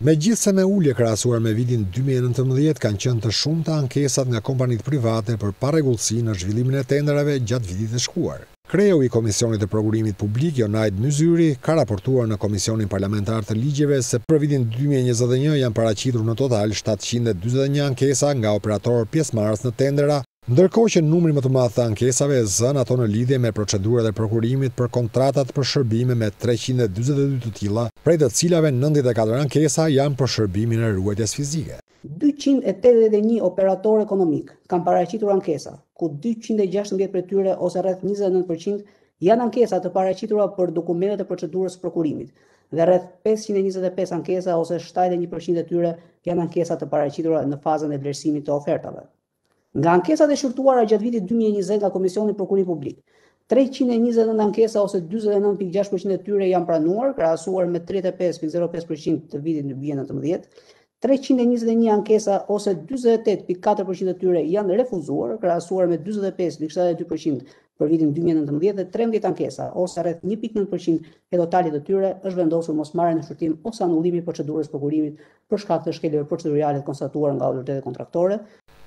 Me gjithë se me ullje krasuar me vidin 2019 kanë qënë të shumë të ankesat nga kompanit private për paregullësi në zhvillimin e tenderave gjatë vidit e shkuar. Kreu i Komisionit e Progurimit Publik, Jonajt Myzyri, ka raportuar në Komisionin Parlamentar të Ligjeve se për vidin 2021 janë paracitru në total 721 ankesa nga operatorë pjesmarës në tendera Ndërkohë që numri më të madh të ankesave e zënë ato në lidhje me procedurat e prokurimit për kontratat për shërbime me 342 të tilla, prej të cilave 94 ankesa janë për shërbimin e ruajtjes fizike. 281 operator ekonomik kanë paraqitur ankesa, ku 216 prej tyre ose rreth 29% janë ankesa të paraqitura për dokumentet e procedurës prokurimit dhe rreth 525 ankesa ose 71% të tyre janë ankesa të paraqitura në fazën e vlerësimit të ofertave. Nga ankesat e shurtuara gjatë vitit 2020 nga Komisioni Prokurimi Publik, 329 ankesa ose 49.6% e tyre janë pranuar, krahasuar me 35.05% të vitit 2019. 321 ankesa ose 48.4% të tyre janë refuzuar, krahasuar me 45.2% për vitin 2019 dhe 13 ankesa ose rreth 1.9% e totalit të tyre është vendosur mos marrë në shërtim ose anullimi procedurës prokurimit për shkak të shkeljeve procedurale të konstatuara nga autoritetet kontraktore,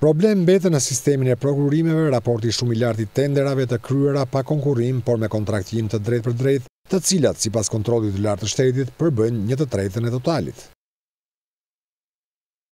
Problem mbetë në sistemin e prokurimeve, raporti shumë i lartë i tenderave të kryera pa konkurim, por me kontraktim të drejt për drejt, të cilat, si pas kontrolit të lartë të shtetit, përbën një të trejtën e totalit.